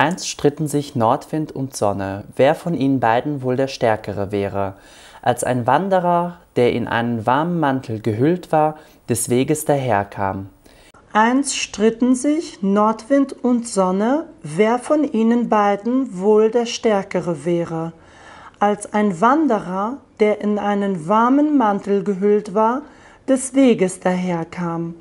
Einst stritten sich Nordwind und Sonne, wer von ihnen beiden wohl der Stärkere wäre. Als ein Wanderer, der in einen warmen Mantel gehüllt war, des Weges daherkam. Einst stritten sich Nordwind und Sonne, wer von ihnen beiden wohl der Stärkere wäre. Als ein Wanderer, der in einen warmen Mantel gehüllt war, des Weges daherkam.